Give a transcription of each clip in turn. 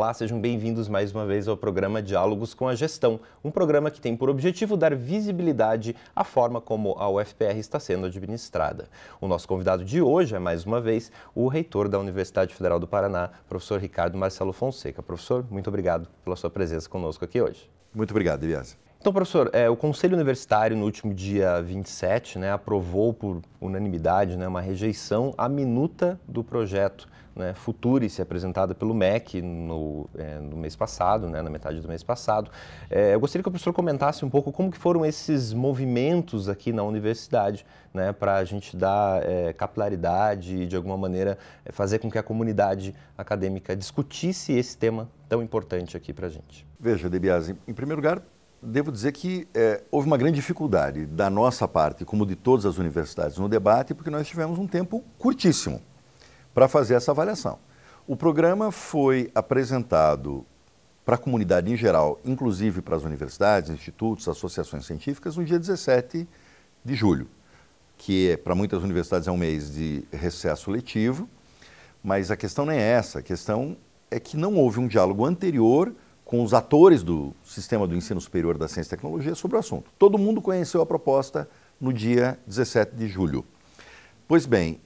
Olá, sejam bem-vindos mais uma vez ao programa Diálogos com a Gestão, um programa que tem por objetivo dar visibilidade à forma como a UFPR está sendo administrada. O nosso convidado de hoje é mais uma vez o reitor da Universidade Federal do Paraná, professor Ricardo Marcelo Fonseca. Professor, muito obrigado pela sua presença conosco aqui hoje. Muito obrigado, Elias. Então, professor, é, o Conselho Universitário, no último dia 27, né, aprovou por unanimidade né, uma rejeição à minuta do projeto né, se apresentada pelo MEC no, é, no mês passado, né, na metade do mês passado. É, eu gostaria que o professor comentasse um pouco como que foram esses movimentos aqui na universidade, né, para a gente dar é, capilaridade e, de alguma maneira, é, fazer com que a comunidade acadêmica discutisse esse tema tão importante aqui para a gente. Veja, Debiase, em primeiro lugar, devo dizer que é, houve uma grande dificuldade da nossa parte, como de todas as universidades, no debate, porque nós tivemos um tempo curtíssimo para fazer essa avaliação. O programa foi apresentado para a comunidade em geral, inclusive para as universidades, institutos, associações científicas, no dia 17 de julho, que é, para muitas universidades é um mês de recesso letivo, mas a questão não é essa, a questão é que não houve um diálogo anterior com os atores do sistema do ensino superior da ciência e tecnologia sobre o assunto. Todo mundo conheceu a proposta no dia 17 de julho. Pois bem,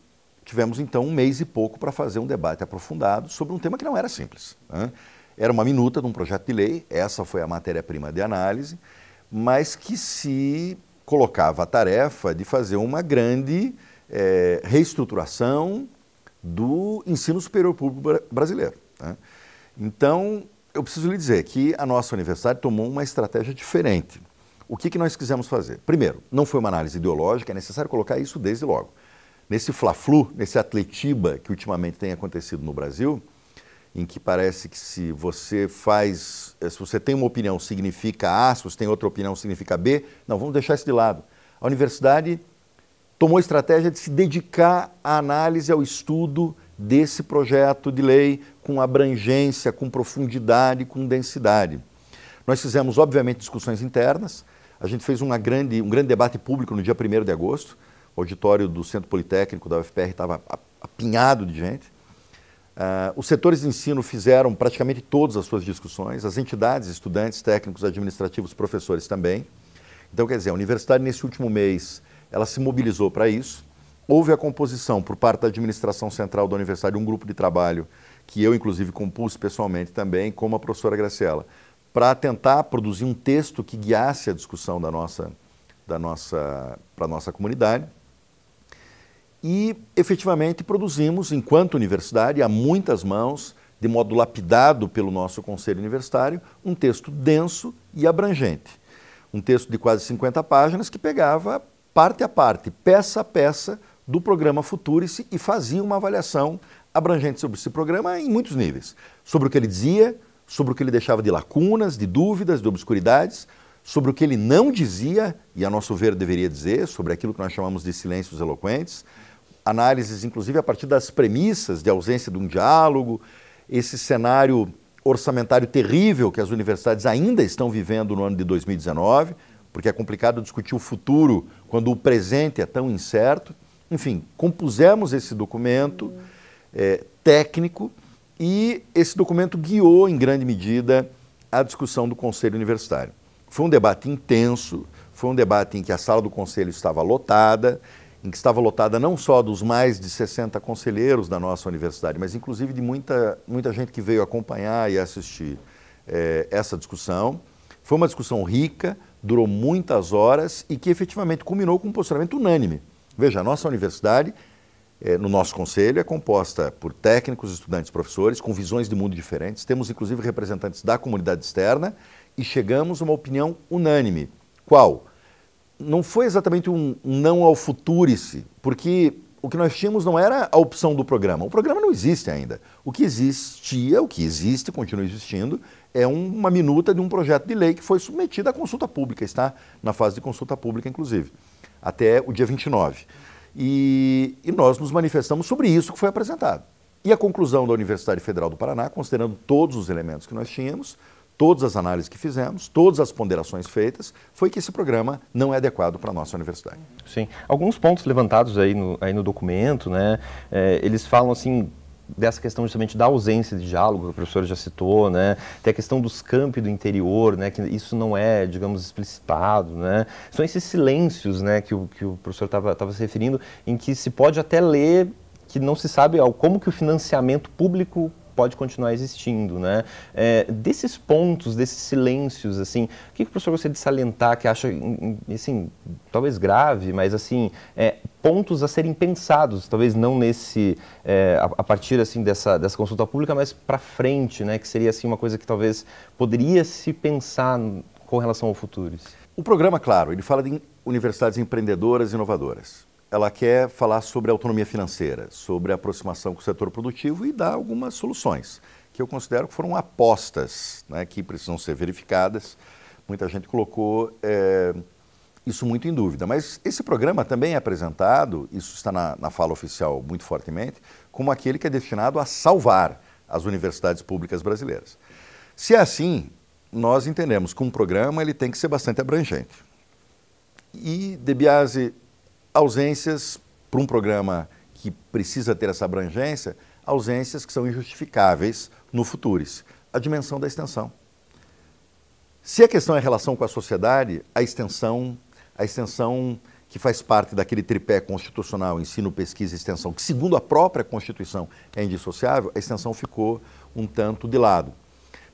Tivemos então um mês e pouco para fazer um debate aprofundado sobre um tema que não era simples. Né? Era uma minuta de um projeto de lei, essa foi a matéria-prima de análise, mas que se colocava a tarefa de fazer uma grande é, reestruturação do ensino superior público brasileiro. Né? Então, eu preciso lhe dizer que a nossa universidade tomou uma estratégia diferente. O que, que nós quisemos fazer? Primeiro, não foi uma análise ideológica, é necessário colocar isso desde logo. Nesse fla-flu, nesse atletiba que ultimamente tem acontecido no Brasil, em que parece que se você faz, eh, se você tem uma opinião significa A, se você tem outra opinião significa B, não, vamos deixar isso de lado. A universidade tomou a estratégia de se dedicar à análise, ao estudo desse projeto de lei com abrangência, com profundidade, com densidade. Nós fizemos, obviamente, discussões internas. A gente fez grande, um grande debate público no dia 1 de agosto. O auditório do Centro Politécnico da UFPR estava apinhado de gente. Uh, os setores de ensino fizeram praticamente todas as suas discussões, as entidades, estudantes, técnicos, administrativos, professores também. Então, quer dizer, a universidade, nesse último mês, ela se mobilizou para isso. Houve a composição, por parte da administração central da universidade, um grupo de trabalho que eu, inclusive, compus pessoalmente também, como a professora Graciela, para tentar produzir um texto que guiasse a discussão da nossa, da nossa, para a nossa comunidade e efetivamente produzimos, enquanto universidade, a muitas mãos, de modo lapidado pelo nosso conselho universitário, um texto denso e abrangente. Um texto de quase 50 páginas que pegava parte a parte, peça a peça do programa Futurice e fazia uma avaliação abrangente sobre esse programa em muitos níveis. Sobre o que ele dizia, sobre o que ele deixava de lacunas, de dúvidas, de obscuridades, sobre o que ele não dizia, e a nosso ver deveria dizer, sobre aquilo que nós chamamos de silêncios eloquentes, análises, inclusive a partir das premissas de ausência de um diálogo, esse cenário orçamentário terrível que as universidades ainda estão vivendo no ano de 2019, porque é complicado discutir o futuro quando o presente é tão incerto. Enfim, compusemos esse documento é, técnico e esse documento guiou, em grande medida, a discussão do Conselho Universitário. Foi um debate intenso, foi um debate em que a sala do Conselho estava lotada, em que estava lotada não só dos mais de 60 conselheiros da nossa universidade, mas inclusive de muita, muita gente que veio acompanhar e assistir é, essa discussão. Foi uma discussão rica, durou muitas horas e que efetivamente culminou com um posicionamento unânime. Veja, a nossa universidade, é, no nosso conselho, é composta por técnicos, estudantes, professores, com visões de mundo diferentes. Temos inclusive representantes da comunidade externa e chegamos a uma opinião unânime. Qual? não foi exatamente um não ao futurice, porque o que nós tínhamos não era a opção do programa. O programa não existe ainda. O que existia, o que existe, continua existindo, é uma minuta de um projeto de lei que foi submetido à consulta pública, está na fase de consulta pública, inclusive, até o dia 29. E, e nós nos manifestamos sobre isso que foi apresentado. E a conclusão da Universidade Federal do Paraná, considerando todos os elementos que nós tínhamos, todas as análises que fizemos, todas as ponderações feitas, foi que esse programa não é adequado para a nossa universidade. Sim. Alguns pontos levantados aí no, aí no documento, né, é, eles falam assim dessa questão justamente da ausência de diálogo, que o professor já citou, né? Tem a questão dos campos do interior, né? Que isso não é, digamos, explicitado, né? São esses silêncios, né? Que o, que o professor estava se referindo, em que se pode até ler que não se sabe como que o financiamento público pode continuar existindo, né? É, desses pontos, desses silêncios, assim, o que, que o professor gostaria de salientar que acha, assim, talvez grave, mas assim, é, pontos a serem pensados, talvez não nesse, é, a, a, partir assim dessa, dessa consulta pública, mas para frente, né? Que seria assim uma coisa que talvez poderia se pensar com relação ao Futuros. O programa, claro, ele fala de universidades empreendedoras e inovadoras ela quer falar sobre autonomia financeira, sobre aproximação com o setor produtivo e dar algumas soluções, que eu considero que foram apostas, né, que precisam ser verificadas. Muita gente colocou é, isso muito em dúvida. Mas esse programa também é apresentado, isso está na, na fala oficial muito fortemente, como aquele que é destinado a salvar as universidades públicas brasileiras. Se é assim, nós entendemos que um programa ele tem que ser bastante abrangente. E, Debiase, ausências para um programa que precisa ter essa abrangência, ausências que são injustificáveis no futuris. A dimensão da extensão. Se a questão é relação com a sociedade, a extensão, a extensão que faz parte daquele tripé constitucional, ensino, pesquisa e extensão, que segundo a própria Constituição é indissociável, a extensão ficou um tanto de lado.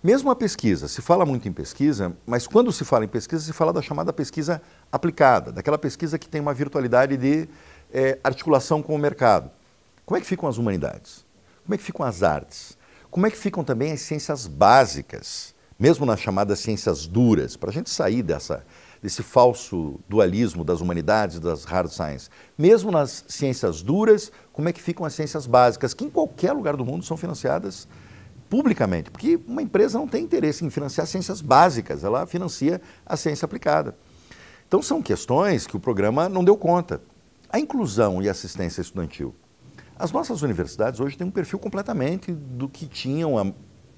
Mesmo a pesquisa, se fala muito em pesquisa, mas quando se fala em pesquisa, se fala da chamada pesquisa aplicada, daquela pesquisa que tem uma virtualidade de é, articulação com o mercado. Como é que ficam as humanidades? Como é que ficam as artes? Como é que ficam também as ciências básicas, mesmo nas chamadas ciências duras, para a gente sair dessa, desse falso dualismo das humanidades, das hard sciences? Mesmo nas ciências duras, como é que ficam as ciências básicas, que em qualquer lugar do mundo são financiadas publicamente, porque uma empresa não tem interesse em financiar ciências básicas, ela financia a ciência aplicada. Então são questões que o programa não deu conta. A inclusão e assistência estudantil. As nossas universidades hoje têm um perfil completamente do que tinham há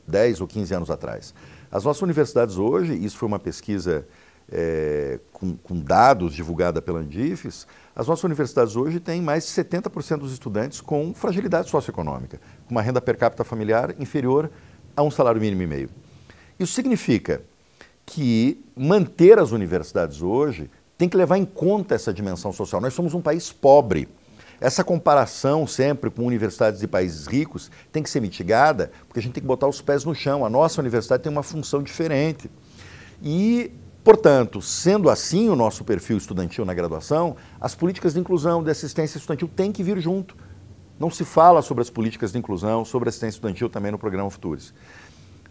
10 ou 15 anos atrás. As nossas universidades hoje, isso foi uma pesquisa é, com, com, dados divulgada pela Andifes, as nossas universidades hoje têm mais de 70% dos estudantes com fragilidade socioeconômica, com uma renda per capita familiar inferior a um salário mínimo e meio. Isso significa que manter as universidades hoje tem que levar em conta essa dimensão social. Nós somos um país pobre. Essa comparação sempre com universidades de países ricos tem que ser mitigada, porque a gente tem que botar os pés no chão. A nossa universidade tem uma função diferente. E Portanto, sendo assim o nosso perfil estudantil na graduação, as políticas de inclusão, de assistência estudantil têm que vir junto. Não se fala sobre as políticas de inclusão, sobre assistência estudantil também no programa Futures.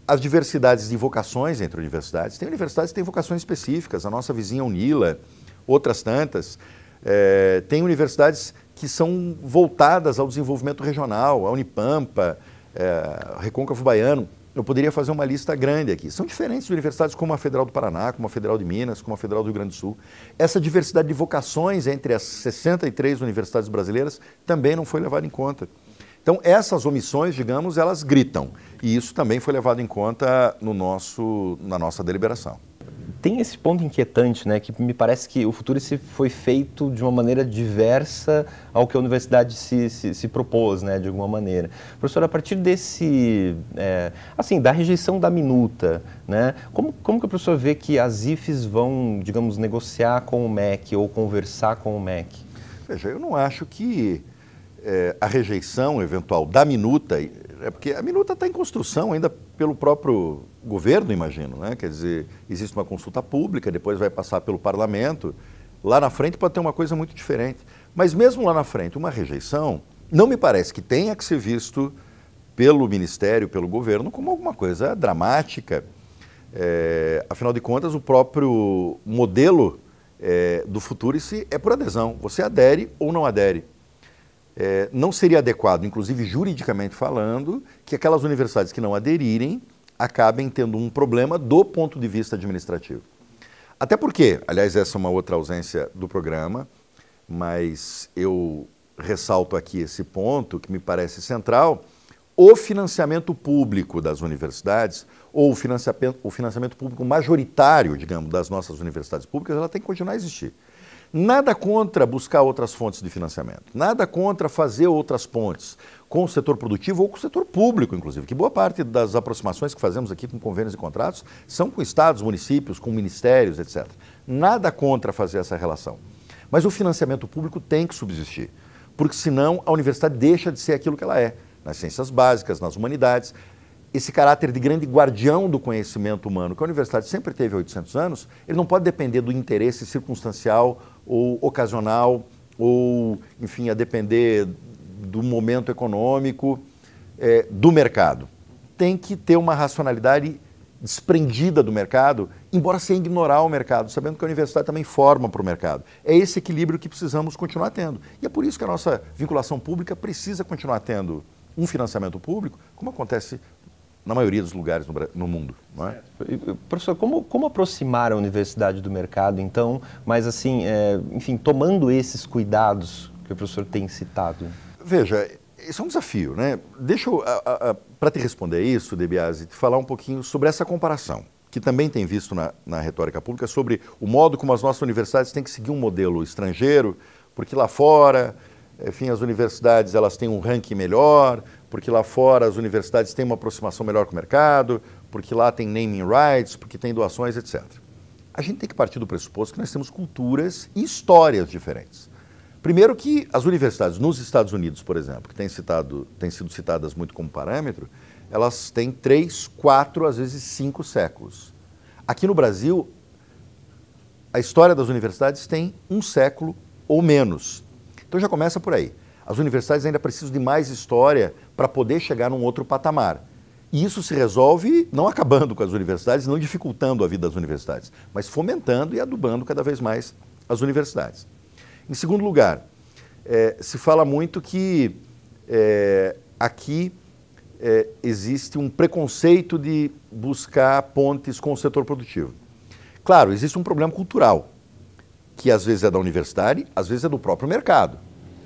As diversidades de vocações entre universidades. Tem universidades que têm vocações específicas, a nossa vizinha Unila, outras tantas. É, tem universidades que são voltadas ao desenvolvimento regional, a Unipampa, é, Recôncavo Baiano. Eu poderia fazer uma lista grande aqui. São diferentes universidades, como a Federal do Paraná, como a Federal de Minas, como a Federal do Rio Grande do Sul. Essa diversidade de vocações entre as 63 universidades brasileiras também não foi levada em conta. Então, essas omissões, digamos, elas gritam. E isso também foi levado em conta no nosso, na nossa deliberação. Tem esse ponto inquietante, né, que me parece que o futuro se foi feito de uma maneira diversa ao que a universidade se, se, se propôs, né, de alguma maneira. Professor, a partir desse, é, assim, da rejeição da minuta, né, como, como que o professor vê que as IFES vão, digamos, negociar com o MEC ou conversar com o MEC? Veja, eu não acho que é, a rejeição eventual da minuta, é porque a minuta está em construção ainda pelo próprio governo, imagino, né? Quer dizer, existe uma consulta pública, depois vai passar pelo parlamento. Lá na frente pode ter uma coisa muito diferente. Mas mesmo lá na frente, uma rejeição, não me parece que tenha que ser visto pelo Ministério, pelo governo, como alguma coisa dramática. É, afinal de contas, o próprio modelo é, do futuro é por adesão. Você adere ou não adere é, não seria adequado, inclusive juridicamente falando, que aquelas universidades que não aderirem acabem tendo um problema do ponto de vista administrativo. Até porque, aliás, essa é uma outra ausência do programa, mas eu ressalto aqui esse ponto que me parece central: o financiamento público das universidades, ou o financiamento, o financiamento público majoritário, digamos, das nossas universidades públicas, ela tem que continuar a existir. Nada contra buscar outras fontes de financiamento, nada contra fazer outras pontes com o setor produtivo ou com o setor público, inclusive, que boa parte das aproximações que fazemos aqui com convênios e contratos são com estados, municípios, com ministérios, etc. Nada contra fazer essa relação. Mas o financiamento público tem que subsistir, porque senão a universidade deixa de ser aquilo que ela é, nas ciências básicas, nas humanidades. Esse caráter de grande guardião do conhecimento humano, que a universidade sempre teve há 800 anos, ele não pode depender do interesse circunstancial ou ocasional, ou, enfim, a depender do momento econômico, é, do mercado. Tem que ter uma racionalidade desprendida do mercado, embora sem ignorar o mercado, sabendo que a universidade também forma para o mercado. É esse equilíbrio que precisamos continuar tendo. E é por isso que a nossa vinculação pública precisa continuar tendo um financiamento público, como acontece na maioria dos lugares no, no mundo. Não é? Professor, como, como aproximar a universidade do mercado, então, mas assim, é, enfim, tomando esses cuidados que o professor tem citado? Veja, isso é um desafio, né? Deixa eu, para te responder isso, Debiase, te falar um pouquinho sobre essa comparação, que também tem visto na, na retórica pública, sobre o modo como as nossas universidades têm que seguir um modelo estrangeiro, porque lá fora enfim, as universidades elas têm um ranking melhor, porque lá fora as universidades têm uma aproximação melhor com o mercado, porque lá tem naming rights, porque tem doações, etc. A gente tem que partir do pressuposto que nós temos culturas e histórias diferentes. Primeiro que as universidades nos Estados Unidos, por exemplo, que têm, citado, têm sido citadas muito como parâmetro, elas têm três, quatro, às vezes cinco séculos. Aqui no Brasil, a história das universidades tem um século ou menos. Então já começa por aí. As universidades ainda precisam de mais história para poder chegar num outro patamar. E isso se resolve não acabando com as universidades, não dificultando a vida das universidades, mas fomentando e adubando cada vez mais as universidades. Em segundo lugar, é, se fala muito que é, aqui é, existe um preconceito de buscar pontes com o setor produtivo. Claro, existe um problema cultural, que às vezes é da universidade, às vezes é do próprio mercado.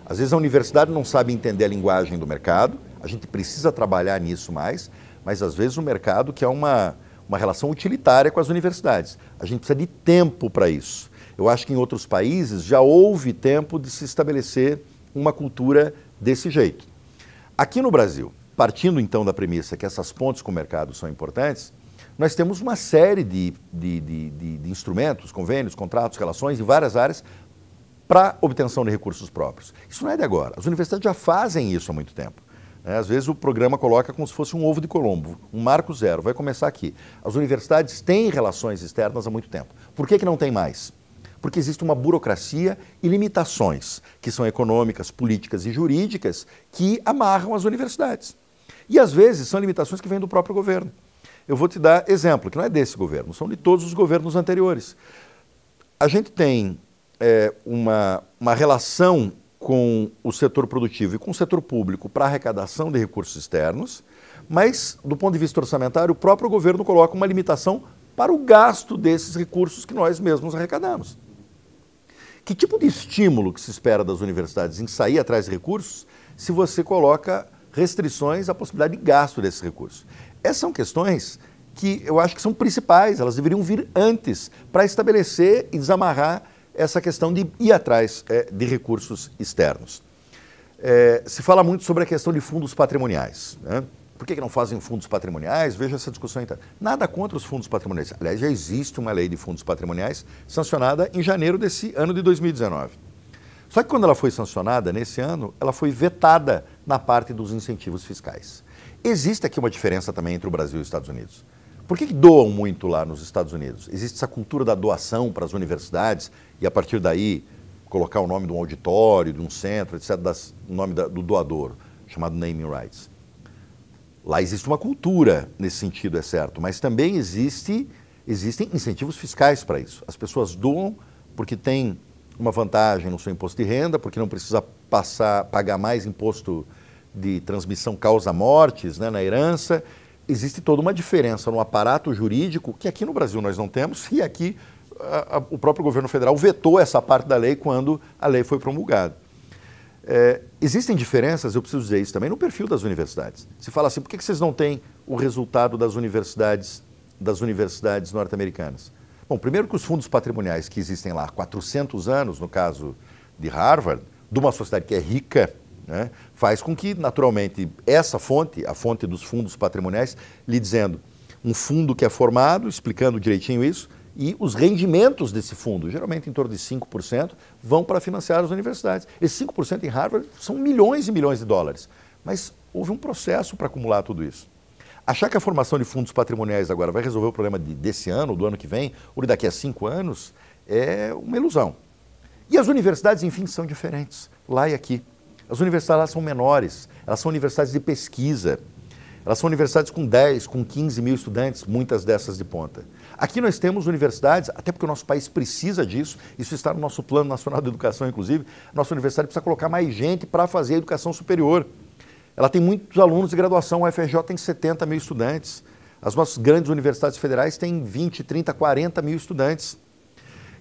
Às vezes a universidade não sabe entender a linguagem do mercado, a gente precisa trabalhar nisso mais, mas às vezes o mercado que é uma, uma relação utilitária com as universidades. A gente precisa de tempo para isso. Eu acho que em outros países já houve tempo de se estabelecer uma cultura desse jeito. Aqui no Brasil, partindo então da premissa que essas pontes com o mercado são importantes, nós temos uma série de, de, de, de instrumentos, convênios, contratos, relações em várias áreas para obtenção de recursos próprios. Isso não é de agora. As universidades já fazem isso há muito tempo. Né? às vezes o programa coloca como se fosse um ovo de Colombo, um marco zero. Vai começar aqui. As universidades têm relações externas há muito tempo. Por que, que não tem mais? Porque existe uma burocracia e limitações, que são econômicas, políticas e jurídicas, que amarram as universidades. E às vezes são limitações que vêm do próprio governo. Eu vou te dar exemplo, que não é desse governo, são de todos os governos anteriores. A gente tem é, uma, uma relação com o setor produtivo e com o setor público para arrecadação de recursos externos, mas, do ponto de vista orçamentário, o próprio governo coloca uma limitação para o gasto desses recursos que nós mesmos arrecadamos. Que tipo de estímulo que se espera das universidades em sair atrás de recursos se você coloca restrições à possibilidade de gasto desses recursos? Essas são questões que eu acho que são principais, elas deveriam vir antes para estabelecer e desamarrar essa questão de ir atrás é, de recursos externos. É, se fala muito sobre a questão de fundos patrimoniais. Né? Por que, que, não fazem fundos patrimoniais? Veja essa discussão interna. Tá? Nada contra os fundos patrimoniais. Aliás, já existe uma lei de fundos patrimoniais sancionada em janeiro desse ano de 2019. Só que quando ela foi sancionada, nesse ano, ela foi vetada na parte dos incentivos fiscais. Existe aqui uma diferença também entre o Brasil e os Estados Unidos. Por que, que, doam muito lá nos Estados Unidos? Existe essa cultura da doação para as universidades e a partir daí colocar o nome de um auditório, de um centro, etc., das, o nome da, do doador, chamado naming rights. Lá existe uma cultura nesse sentido, é certo, mas também existe, existem incentivos fiscais para isso. As pessoas doam porque tem uma vantagem no seu imposto de renda, porque não precisa passar, pagar mais imposto de transmissão causa mortes né, na herança existe toda uma diferença no aparato jurídico que aqui no Brasil nós não temos e aqui a, a, o próprio governo federal vetou essa parte da lei quando a lei foi promulgada. É, existem diferenças, eu preciso dizer isso também, no perfil das universidades. Se fala assim, por que, que vocês não têm o resultado das universidades, das universidades norte-americanas? Bom, primeiro que os fundos patrimoniais que existem lá há 400 anos, no caso de Harvard, de uma sociedade que é rica, né, faz com que, naturalmente, essa fonte, a fonte dos fundos patrimoniais, lhe dizendo um fundo que é formado, explicando direitinho isso, e os rendimentos desse fundo, geralmente em torno de 5%, vão para financiar as universidades. Esses 5% em Harvard são milhões e milhões de dólares. Mas houve um processo para acumular tudo isso. Achar que a formação de fundos patrimoniais agora vai resolver o problema de, desse ano, do ano que vem, ou daqui a cinco anos, é uma ilusão. E as universidades, enfim, são diferentes, lá e aqui. As universidades são menores, elas são universidades de pesquisa, elas são universidades com 10, com 15 mil estudantes, muitas dessas de ponta. Aqui nós temos universidades, até porque o nosso país precisa disso, isso está no nosso Plano Nacional de Educação, inclusive, nossa universidade precisa colocar mais gente para fazer a educação superior. Ela tem muitos alunos de graduação, a UFRJ tem 70 mil estudantes, as nossas grandes universidades federais têm 20, 30, 40 mil estudantes.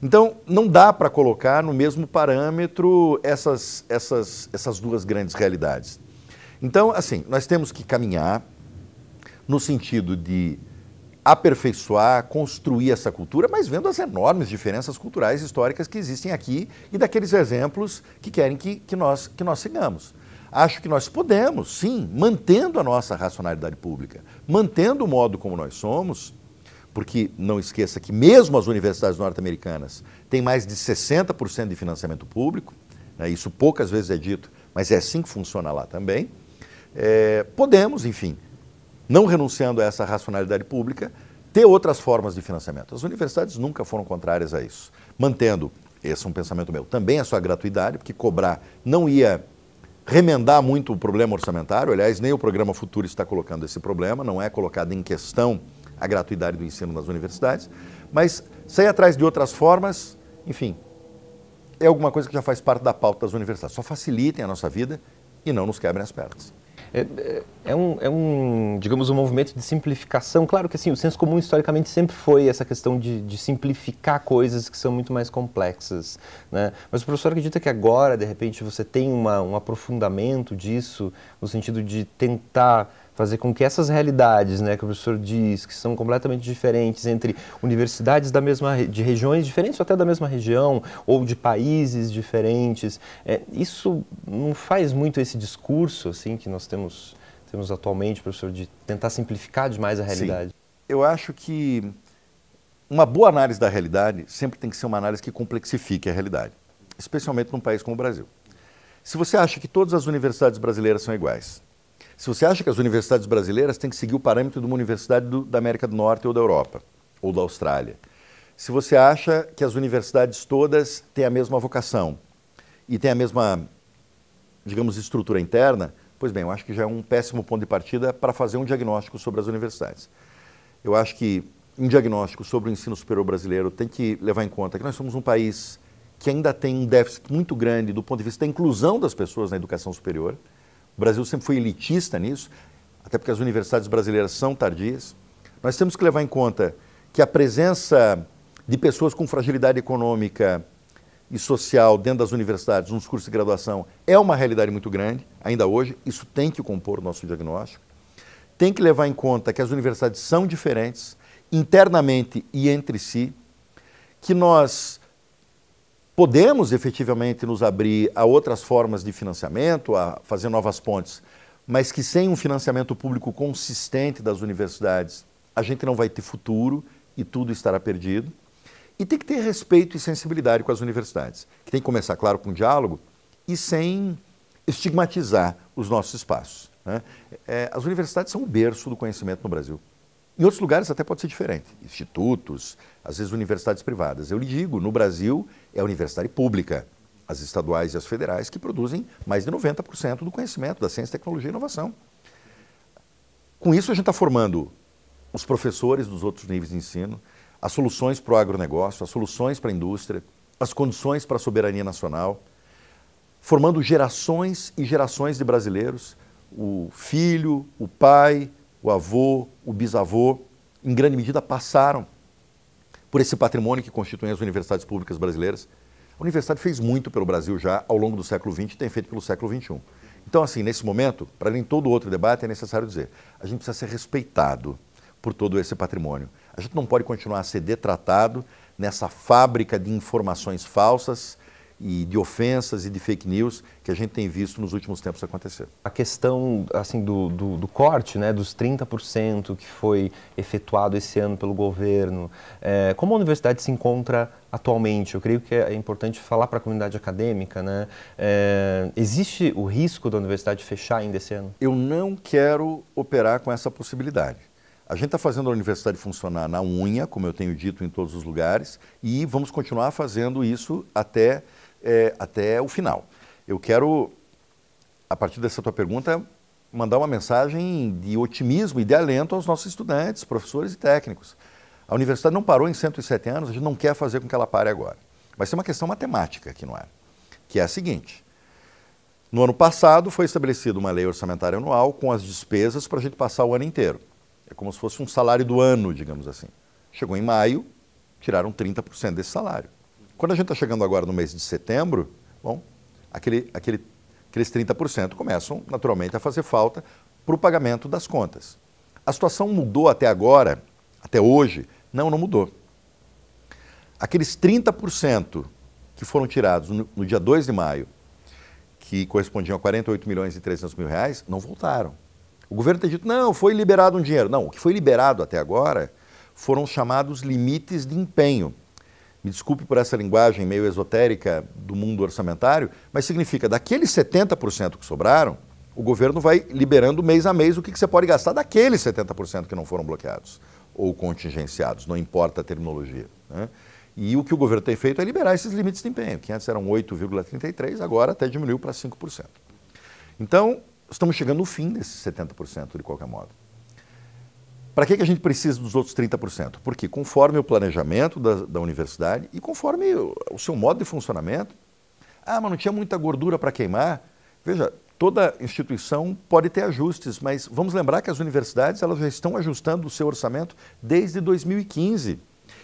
Então, não dá para colocar no mesmo parâmetro essas, essas, essas duas grandes realidades. Então, assim, nós temos que caminhar no sentido de aperfeiçoar, construir essa cultura, mas vendo as enormes diferenças culturais e históricas que existem aqui e daqueles exemplos que querem que, que, nós, que nós sigamos. Acho que nós podemos, sim, mantendo a nossa racionalidade pública, mantendo o modo como nós somos, porque não esqueça que mesmo as universidades norte-americanas têm mais de 60% de financiamento público, né, isso poucas vezes é dito, mas é assim que funciona lá também. É, podemos, enfim, não renunciando a essa racionalidade pública, ter outras formas de financiamento. As universidades nunca foram contrárias a isso, mantendo, esse é um pensamento meu, também a sua gratuidade, porque cobrar não ia remendar muito o problema orçamentário, aliás, nem o programa Futuro está colocando esse problema, não é colocado em questão a gratuidade do ensino nas universidades, mas sair atrás de outras formas, enfim, é alguma coisa que já faz parte da pauta das universidades. Só facilitem a nossa vida e não nos quebrem as pernas. É, é, é, um, é um, digamos, um movimento de simplificação. Claro que assim, o senso comum historicamente sempre foi essa questão de, de simplificar coisas que são muito mais complexas. Né? Mas o professor acredita que agora, de repente, você tem uma, um aprofundamento disso, no sentido de tentar fazer com que essas realidades, né, que o professor diz, que são completamente diferentes entre universidades da mesma de regiões diferentes ou até da mesma região ou de países diferentes, é, isso não faz muito esse discurso assim que nós temos temos atualmente, professor, de tentar simplificar demais a realidade. Sim. Eu acho que uma boa análise da realidade sempre tem que ser uma análise que complexifique a realidade, especialmente num país como o Brasil. Se você acha que todas as universidades brasileiras são iguais, se você acha que as universidades brasileiras têm que seguir o parâmetro de uma universidade do, da América do Norte ou da Europa, ou da Austrália, se você acha que as universidades todas têm a mesma vocação e têm a mesma, digamos, estrutura interna, pois bem, eu acho que já é um péssimo ponto de partida para fazer um diagnóstico sobre as universidades. Eu acho que um diagnóstico sobre o ensino superior brasileiro tem que levar em conta que nós somos um país que ainda tem um déficit muito grande do ponto de vista da inclusão das pessoas na educação superior. O Brasil sempre foi elitista nisso, até porque as universidades brasileiras são tardias. Nós temos que levar em conta que a presença de pessoas com fragilidade econômica e social dentro das universidades, nos cursos de graduação, é uma realidade muito grande, ainda hoje. Isso tem que compor o nosso diagnóstico. Tem que levar em conta que as universidades são diferentes, internamente e entre si, que nós Podemos efetivamente nos abrir a outras formas de financiamento, a fazer novas pontes, mas que sem um financiamento público consistente das universidades, a gente não vai ter futuro e tudo estará perdido. E tem que ter respeito e sensibilidade com as universidades, que tem que começar, claro, com um diálogo e sem estigmatizar os nossos espaços. Né? É, as universidades são o berço do conhecimento no Brasil. Em outros lugares até pode ser diferente, institutos, às vezes universidades privadas. Eu lhe digo, no Brasil é a universidade pública, as estaduais e as federais, que produzem mais de 90% do conhecimento da ciência, tecnologia e inovação. Com isso, a gente está formando os professores dos outros níveis de ensino, as soluções para o agronegócio, as soluções para a indústria, as condições para a soberania nacional, formando gerações e gerações de brasileiros, o filho, o pai, o avô, o bisavô, em grande medida passaram por esse patrimônio que constituem as universidades públicas brasileiras. A universidade fez muito pelo Brasil já ao longo do século XX e tem feito pelo século XXI. Então, assim, nesse momento, para além de todo outro debate, é necessário dizer, a gente precisa ser respeitado por todo esse patrimônio. A gente não pode continuar a ser detratado nessa fábrica de informações falsas, e de ofensas e de fake news que a gente tem visto nos últimos tempos acontecer. A questão assim do, do, do corte, né, dos 30% que foi efetuado esse ano pelo governo, é, como a universidade se encontra atualmente? Eu creio que é importante falar para a comunidade acadêmica, né? É, existe o risco da universidade fechar ainda esse ano? Eu não quero operar com essa possibilidade. A gente está fazendo a universidade funcionar na unha, como eu tenho dito em todos os lugares, e vamos continuar fazendo isso até é, até o final. Eu quero, a partir dessa tua pergunta, mandar uma mensagem de otimismo e de alento aos nossos estudantes, professores e técnicos. A universidade não parou em 107 anos, a gente não quer fazer com que ela pare agora. Vai ser uma questão matemática aqui no ar, que é a seguinte. No ano passado foi estabelecida uma lei orçamentária anual com as despesas para a gente passar o ano inteiro. É como se fosse um salário do ano, digamos assim. Chegou em maio, tiraram 30% desse salário. Quando a gente está chegando agora no mês de setembro, bom, aquele, aquele, aqueles 30% começam naturalmente a fazer falta para o pagamento das contas. A situação mudou até agora, até hoje? Não, não mudou. Aqueles 30% que foram tirados no, no dia 2 de maio, que correspondiam a 48 milhões e 300 mil reais, não voltaram. O governo tem dito, não, foi liberado um dinheiro. Não, o que foi liberado até agora foram chamados limites de empenho me desculpe por essa linguagem meio esotérica do mundo orçamentário, mas significa daqueles 70% que sobraram, o governo vai liberando mês a mês o que, que você pode gastar daqueles 70% que não foram bloqueados ou contingenciados, não importa a terminologia. Né? E o que o governo tem feito é liberar esses limites de empenho, que antes eram 8,33%, agora até diminuiu para 5%. Então, estamos chegando no fim desses 70% de qualquer modo. Para que, que a gente precisa dos outros 30%? Porque conforme o planejamento da, da universidade e conforme o, o seu modo de funcionamento, ah, mas não tinha muita gordura para queimar. Veja, toda instituição pode ter ajustes, mas vamos lembrar que as universidades elas já estão ajustando o seu orçamento desde 2015.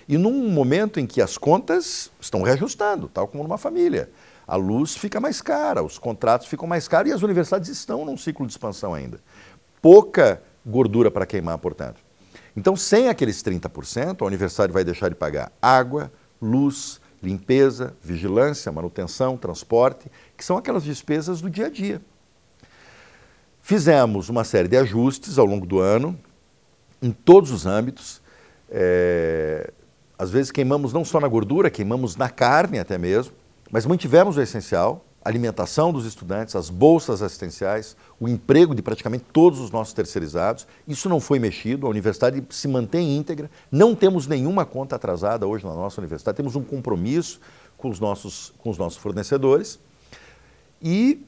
E num momento em que as contas estão reajustando, tal como numa família. A luz fica mais cara, os contratos ficam mais caros e as universidades estão num ciclo de expansão ainda. Pouca gordura para queimar, portanto. Então, sem aqueles 30%, o universidade vai deixar de pagar água, luz, limpeza, vigilância, manutenção, transporte, que são aquelas despesas do dia a dia. Fizemos uma série de ajustes ao longo do ano, em todos os âmbitos. É... Às vezes queimamos não só na gordura, queimamos na carne até mesmo, mas mantivemos o essencial alimentação dos estudantes, as bolsas assistenciais, o emprego de praticamente todos os nossos terceirizados. Isso não foi mexido, a universidade se mantém íntegra, não temos nenhuma conta atrasada hoje na nossa universidade, temos um compromisso com os nossos, com os nossos fornecedores. E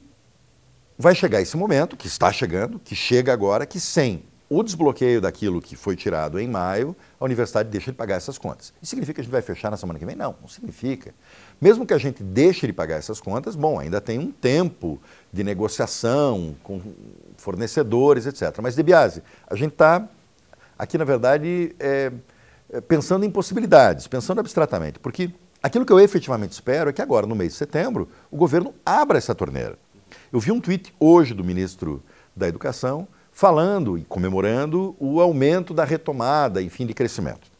vai chegar esse momento, que está chegando, que chega agora, que sem o desbloqueio daquilo que foi tirado em maio, a universidade deixa de pagar essas contas. Isso significa que a gente vai fechar na semana que vem? Não, não significa. Mesmo que a gente deixe de pagar essas contas, bom, ainda tem um tempo de negociação com fornecedores, etc. Mas, Debiase, a gente está aqui, na verdade, é, é, pensando em possibilidades, pensando abstratamente, porque aquilo que eu efetivamente espero é que agora, no mês de setembro, o governo abra essa torneira. Eu vi um tweet hoje do ministro da Educação falando e comemorando o aumento da retomada, enfim, de crescimento.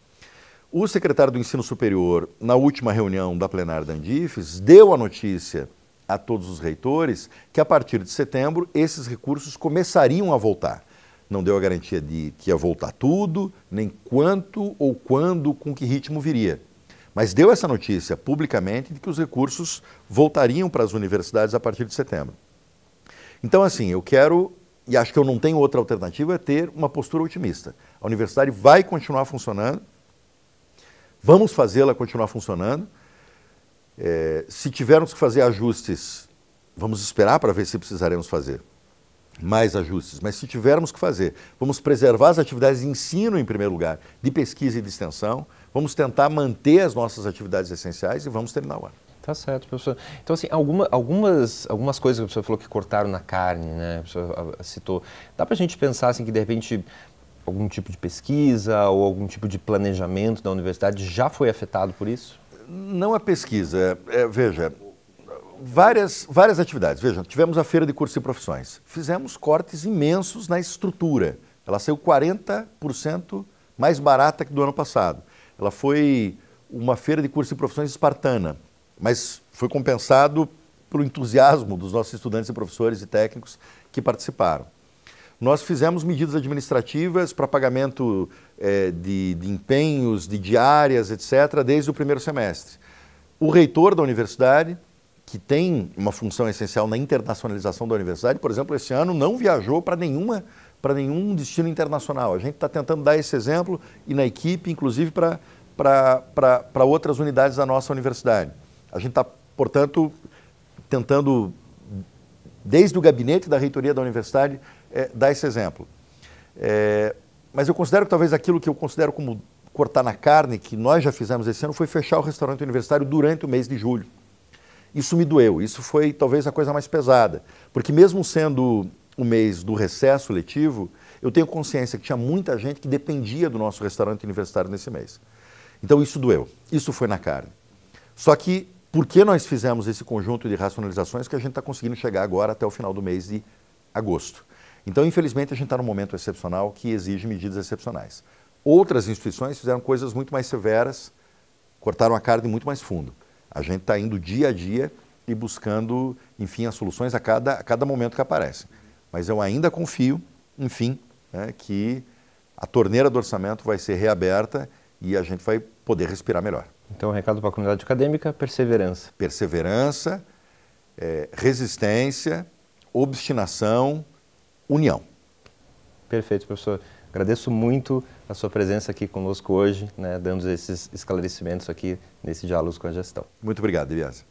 O secretário do Ensino Superior, na última reunião da plenária da Andifes, deu a notícia a todos os reitores que a partir de setembro esses recursos começariam a voltar. Não deu a garantia de que ia voltar tudo, nem quanto ou quando, com que ritmo viria. Mas deu essa notícia publicamente de que os recursos voltariam para as universidades a partir de setembro. Então, assim, eu quero e acho que eu não tenho outra alternativa, é ter uma postura otimista. A universidade vai continuar funcionando, vamos fazê-la continuar funcionando. É, se tivermos que fazer ajustes, vamos esperar para ver se precisaremos fazer mais ajustes, mas se tivermos que fazer, vamos preservar as atividades de ensino em primeiro lugar, de pesquisa e de extensão, vamos tentar manter as nossas atividades essenciais e vamos terminar o ano. Tá certo, professor. Então, assim, alguma, algumas, algumas coisas que a pessoa falou que cortaram na carne, né? A pessoa citou. Dá para a gente pensar, assim, que de repente algum tipo de pesquisa ou algum tipo de planejamento da universidade já foi afetado por isso? Não a é pesquisa. É, é, veja, várias, várias atividades. Veja, tivemos a feira de cursos e profissões. Fizemos cortes imensos na estrutura. Ela saiu 40% mais barata que do ano passado. Ela foi uma feira de cursos e profissões espartana mas foi compensado pelo entusiasmo dos nossos estudantes e professores e técnicos que participaram. Nós fizemos medidas administrativas para pagamento é, de, de empenhos, de diárias, etc., desde o primeiro semestre. O reitor da universidade, que tem uma função essencial na internacionalização da universidade, por exemplo, esse ano não viajou para nenhuma para nenhum destino internacional. A gente está tentando dar esse exemplo e na equipe, inclusive para outras unidades da nossa universidade. A gente está, portanto, tentando, desde o gabinete da reitoria da universidade, é, dar esse exemplo. É, mas eu considero que talvez aquilo que eu considero como cortar na carne, que nós já fizemos esse ano, foi fechar o restaurante universitário durante o mês de julho. Isso me doeu, isso foi talvez a coisa mais pesada, porque mesmo sendo o mês do recesso letivo, eu tenho consciência que tinha muita gente que dependia do nosso restaurante universitário nesse mês. Então isso doeu, isso foi na carne. Só que por que nós fizemos esse conjunto de racionalizações que a gente está conseguindo chegar agora até o final do mês de agosto? Então, infelizmente, a gente está num momento excepcional que exige medidas excepcionais. Outras instituições fizeram coisas muito mais severas, cortaram a carne muito mais fundo. A gente está indo dia a dia e buscando, enfim, as soluções a cada, a cada momento que aparece. Mas eu ainda confio, enfim, né, que a torneira do orçamento vai ser reaberta e a gente vai poder respirar melhor. Então, um recado para a comunidade acadêmica: perseverança. Perseverança, é, resistência, obstinação, união. Perfeito, professor. Agradeço muito a sua presença aqui conosco hoje, né, dando esses esclarecimentos aqui nesse diálogo com a gestão. Muito obrigado, Elias.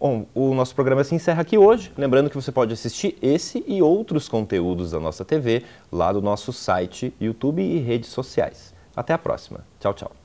Bom, o nosso programa se encerra aqui hoje. Lembrando que você pode assistir esse e outros conteúdos da nossa TV lá do nosso site, YouTube e redes sociais. Até a próxima. Tchau, tchau.